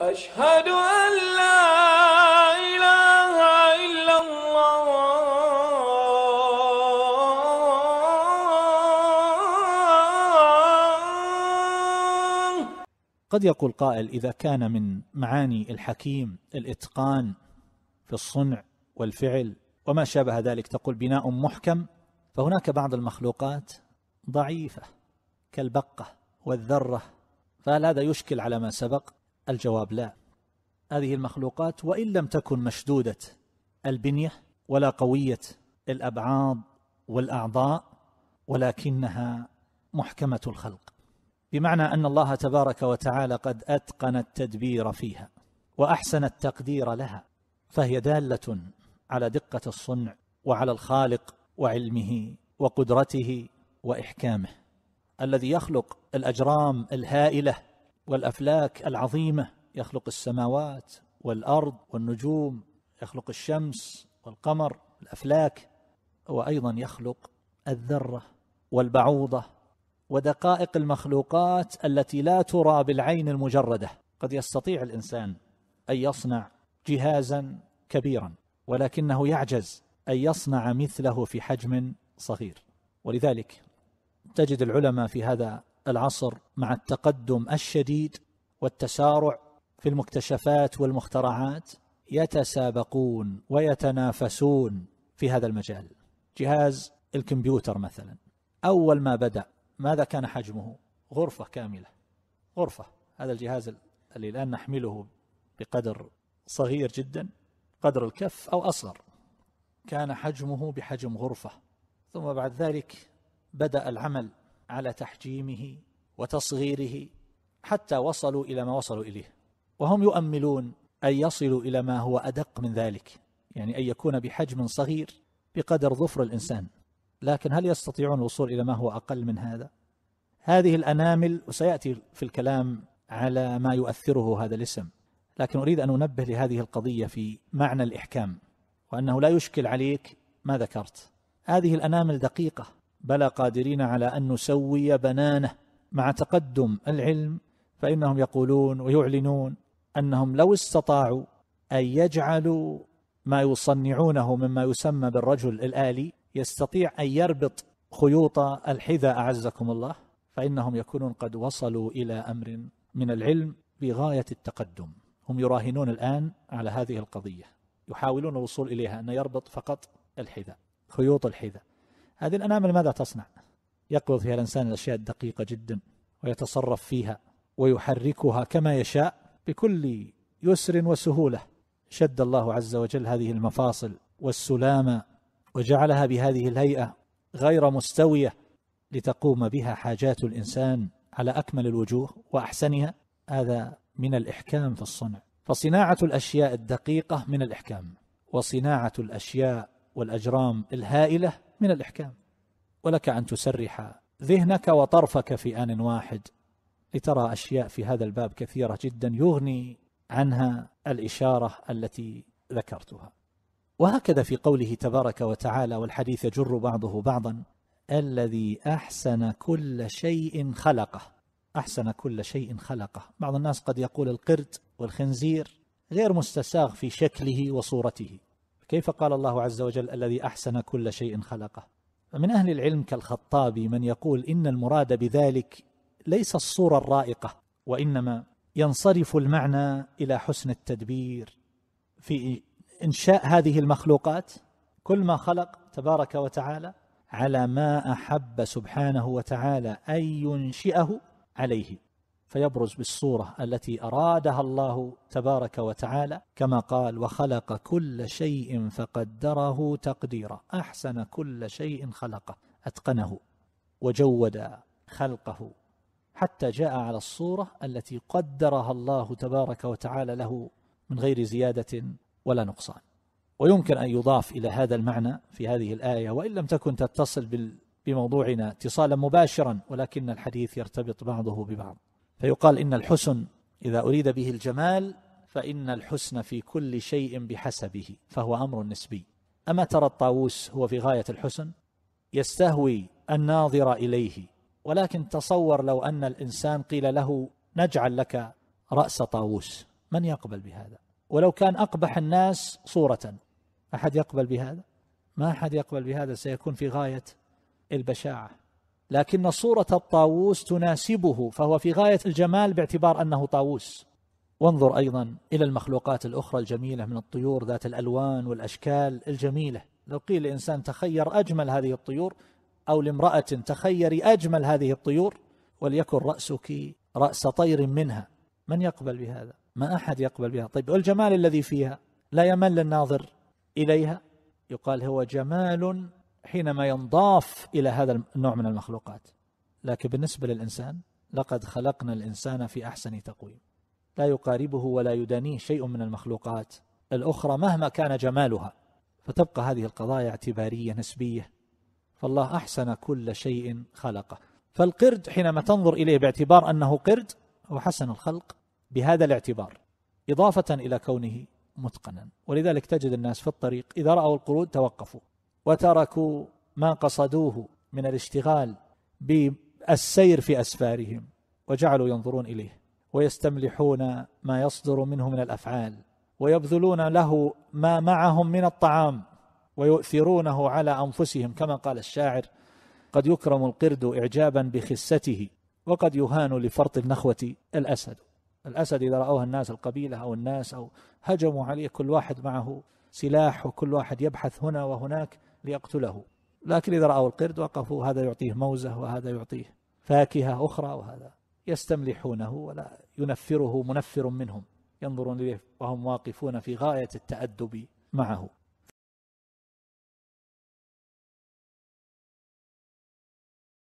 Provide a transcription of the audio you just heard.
أشهد أن لا إله إلا الله قد يقول قائل إذا كان من معاني الحكيم الإتقان في الصنع والفعل وما شابه ذلك تقول بناء محكم فهناك بعض المخلوقات ضعيفة كالبقة والذرة فهل هذا يشكل على ما سبق الجواب لا هذه المخلوقات وان لم تكن مشدوده البنيه ولا قويه الابعاض والاعضاء ولكنها محكمه الخلق بمعنى ان الله تبارك وتعالى قد اتقن التدبير فيها واحسن التقدير لها فهي داله على دقه الصنع وعلى الخالق وعلمه وقدرته واحكامه الذي يخلق الاجرام الهائله والافلاك العظيمه يخلق السماوات والارض والنجوم يخلق الشمس والقمر الافلاك وايضا يخلق الذره والبعوضه ودقائق المخلوقات التي لا ترى بالعين المجرده قد يستطيع الانسان ان يصنع جهازا كبيرا ولكنه يعجز ان يصنع مثله في حجم صغير ولذلك تجد العلماء في هذا العصر مع التقدم الشديد والتسارع في المكتشفات والمخترعات يتسابقون ويتنافسون في هذا المجال جهاز الكمبيوتر مثلا اول ما بدا ماذا كان حجمه غرفه كامله غرفه هذا الجهاز اللي الان نحمله بقدر صغير جدا قدر الكف او اصغر كان حجمه بحجم غرفه ثم بعد ذلك بدا العمل على تحجيمه وتصغيره حتى وصلوا إلى ما وصلوا إليه وهم يؤملون أن يصلوا إلى ما هو أدق من ذلك يعني أن يكون بحجم صغير بقدر ظفر الإنسان لكن هل يستطيعون الوصول إلى ما هو أقل من هذا؟ هذه الأنامل وسيأتي في الكلام على ما يؤثره هذا الاسم لكن أريد أن أنبه لهذه القضية في معنى الإحكام وأنه لا يشكل عليك ما ذكرت هذه الأنامل دقيقة بل قادرين على أن نسوي بنانه مع تقدم العلم فإنهم يقولون ويعلنون أنهم لو استطاعوا أن يجعلوا ما يصنعونه مما يسمى بالرجل الآلي يستطيع أن يربط خيوط الحذاء أعزكم الله فإنهم يكونون قد وصلوا إلى أمر من العلم بغاية التقدم هم يراهنون الآن على هذه القضية يحاولون الوصول إليها أن يربط فقط الحذاء خيوط الحذاء هذه الأنامل ماذا تصنع؟ يقبض فيها الإنسان الأشياء الدقيقة جدا ويتصرف فيها ويحركها كما يشاء بكل يسر وسهولة شد الله عز وجل هذه المفاصل والسلامة وجعلها بهذه الهيئة غير مستوية لتقوم بها حاجات الإنسان على أكمل الوجوه وأحسنها هذا من الإحكام في الصنع فصناعة الأشياء الدقيقة من الإحكام وصناعة الأشياء والأجرام الهائلة من الإحكام ولك أن تسرح ذهنك وطرفك في آن واحد لترى أشياء في هذا الباب كثيرة جدا يغني عنها الإشارة التي ذكرتها وهكذا في قوله تبارك وتعالى والحديث يجر بعضه بعضا الذي أحسن كل شيء خلقه أحسن كل شيء خلقه بعض الناس قد يقول القرد والخنزير غير مستساغ في شكله وصورته كيف قال الله عز وجل الذي أحسن كل شيء خلقه فمن أهل العلم كالخطابي من يقول إن المراد بذلك ليس الصورة الرائقة وإنما ينصرف المعنى إلى حسن التدبير في إنشاء هذه المخلوقات كل ما خلق تبارك وتعالى على ما أحب سبحانه وتعالى أن ينشئه عليه فيبرز بالصورة التي أرادها الله تبارك وتعالى كما قال وخلق كل شيء فقدره تقديرا أحسن كل شيء خلقه أتقنه وجود خلقه حتى جاء على الصورة التي قدرها الله تبارك وتعالى له من غير زيادة ولا نقصان ويمكن أن يضاف إلى هذا المعنى في هذه الآية وإن لم تكن تتصل بموضوعنا اتصالا مباشرا ولكن الحديث يرتبط بعضه ببعض فيقال إن الحسن إذا أريد به الجمال فإن الحسن في كل شيء بحسبه فهو أمر نسبي أما ترى الطاووس هو في غاية الحسن يستهوي الناظر إليه ولكن تصور لو أن الإنسان قيل له نجعل لك رأس طاووس من يقبل بهذا ولو كان أقبح الناس صورة أحد يقبل بهذا ما أحد يقبل بهذا سيكون في غاية البشاعة لكن صورة الطاووس تناسبه فهو في غاية الجمال باعتبار أنه طاووس وانظر أيضا إلى المخلوقات الأخرى الجميلة من الطيور ذات الألوان والأشكال الجميلة لو قيل لإنسان تخير أجمل هذه الطيور أو لامرأة تخيري أجمل هذه الطيور وليكن رأسك رأس طير منها من يقبل بهذا؟ ما أحد يقبل بها طيب والجمال الذي فيها لا يمل الناظر إليها يقال هو جمال حينما ينضاف الى هذا النوع من المخلوقات لكن بالنسبه للانسان لقد خلقنا الانسان في احسن تقويم لا يقاربه ولا يدانيه شيء من المخلوقات الاخرى مهما كان جمالها فتبقى هذه القضايا اعتباريه نسبيه فالله احسن كل شيء خلقه فالقرد حينما تنظر اليه باعتبار انه قرد هو حسن الخلق بهذا الاعتبار اضافه الى كونه متقنا ولذلك تجد الناس في الطريق اذا راوا القرود توقفوا وتركوا ما قصدوه من الاشتغال بالسير في اسفارهم وجعلوا ينظرون اليه ويستملحون ما يصدر منه من الافعال ويبذلون له ما معهم من الطعام ويؤثرونه على انفسهم كما قال الشاعر قد يكرم القرد اعجابا بخسته وقد يهان لفرط النخوه الاسد الاسد اذا راوها الناس القبيله او الناس او هجموا عليه كل واحد معه سلاح وكل واحد يبحث هنا وهناك ليقتله لكن إذا رأوا القرد وقفوا هذا يعطيه موزة وهذا يعطيه فاكهة أخرى وهذا يستملحونه ولا ينفره منفر منهم ينظرون إليه وهم واقفون في غاية التأدب معه